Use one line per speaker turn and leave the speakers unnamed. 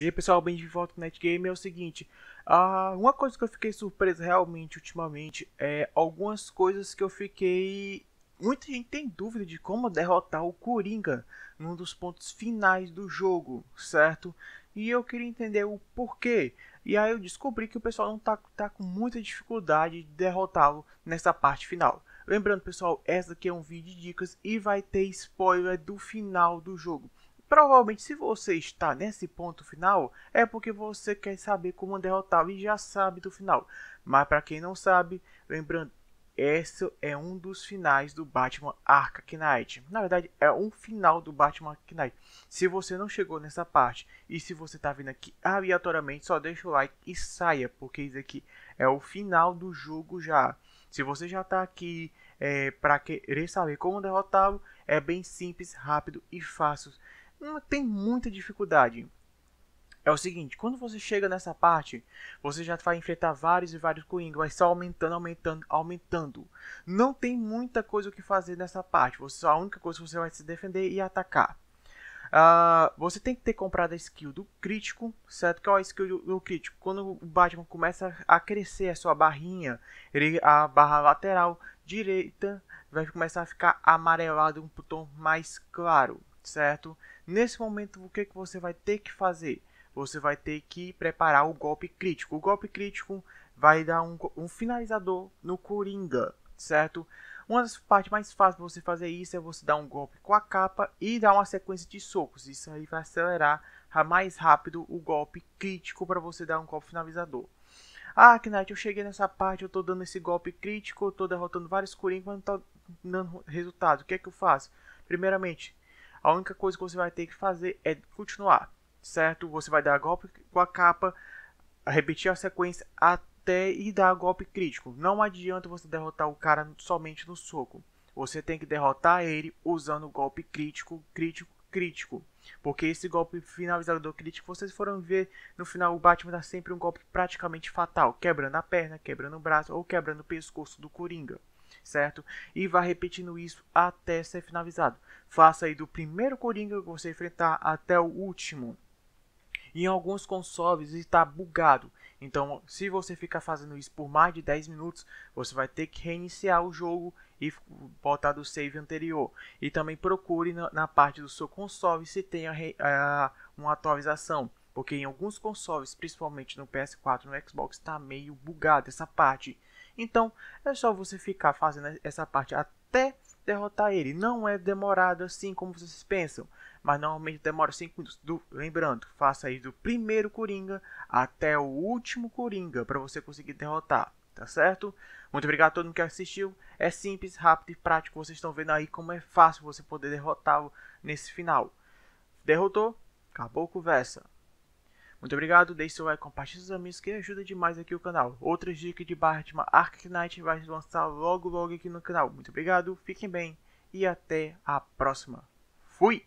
E aí pessoal, bem de volta o NetGame, é o seguinte, uh, uma coisa que eu fiquei surpreso realmente ultimamente é algumas coisas que eu fiquei... Muita gente tem dúvida de como derrotar o Coringa num dos pontos finais do jogo, certo? E eu queria entender o porquê, e aí eu descobri que o pessoal não tá, tá com muita dificuldade de derrotá-lo nessa parte final. Lembrando pessoal, essa aqui é um vídeo de dicas e vai ter spoiler do final do jogo. Provavelmente, se você está nesse ponto final, é porque você quer saber como derrotá-lo e já sabe do final. Mas para quem não sabe, lembrando, esse é um dos finais do Batman Arkham Knight. Na verdade, é um final do Batman Arkham Knight. Se você não chegou nessa parte e se você está vindo aqui aleatoriamente, só deixa o like e saia, porque isso aqui é o final do jogo já. Se você já está aqui é, para querer saber como derrotá-lo, é bem simples, rápido e fácil não hum, tem muita dificuldade. É o seguinte, quando você chega nessa parte, você já vai enfrentar vários e vários coringas, vai só aumentando, aumentando, aumentando. Não tem muita coisa o que fazer nessa parte, você, a única coisa que você vai se defender e atacar. Uh, você tem que ter comprado a skill do crítico, certo? Que é a skill do, do, crítico. Quando o Batman começa a crescer a sua barrinha, ele a barra lateral direita vai começar a ficar amarelado um tom mais claro, certo? Nesse momento, o que, que você vai ter que fazer? Você vai ter que preparar o golpe crítico. O golpe crítico vai dar um, um finalizador no Coringa, certo? Uma das partes mais fáceis de você fazer isso é você dar um golpe com a capa e dar uma sequência de socos. Isso aí vai acelerar mais rápido o golpe crítico para você dar um golpe finalizador. Ah, Knight, eu cheguei nessa parte, eu estou dando esse golpe crítico, eu tô derrotando vários coringas, mas não tá dando resultado. O que é que eu faço? Primeiramente, a única coisa que você vai ter que fazer é continuar, certo? Você vai dar golpe com a capa, repetir a sequência até e dar golpe crítico. Não adianta você derrotar o cara somente no soco. Você tem que derrotar ele usando golpe crítico, crítico, crítico. Porque esse golpe finalizador crítico, vocês foram ver no final, o Batman dá sempre um golpe praticamente fatal, quebrando a perna, quebrando o braço ou quebrando o pescoço do Coringa certo? E vá repetindo isso até ser finalizado. Faça aí do primeiro Coringa que você enfrentar até o último. Em alguns consoles está bugado. Então, se você ficar fazendo isso por mais de 10 minutos, você vai ter que reiniciar o jogo e botar do save anterior. E também procure na, parte do seu console se tem uma atualização porque em alguns consoles, principalmente no PS4 e no Xbox, está meio bugado essa parte. Então é só você ficar fazendo essa parte até derrotar ele. Não é demorado assim como vocês pensam, mas normalmente demora 5 minutos. Do, lembrando, faça aí do primeiro Coringa até o último Coringa para você conseguir derrotar, tá certo? Muito obrigado a todo mundo que assistiu. É simples, rápido e prático. Vocês estão vendo aí como é fácil você poder derrotá-lo nesse final. Derrotou? Acabou a conversa. Muito obrigado, deixe seu like, compartilhe com seus amigos que ajuda demais aqui o canal. Outras dicas de Batman Knight vai lançar logo logo aqui no canal. Muito obrigado, fiquem bem e até a próxima. Fui!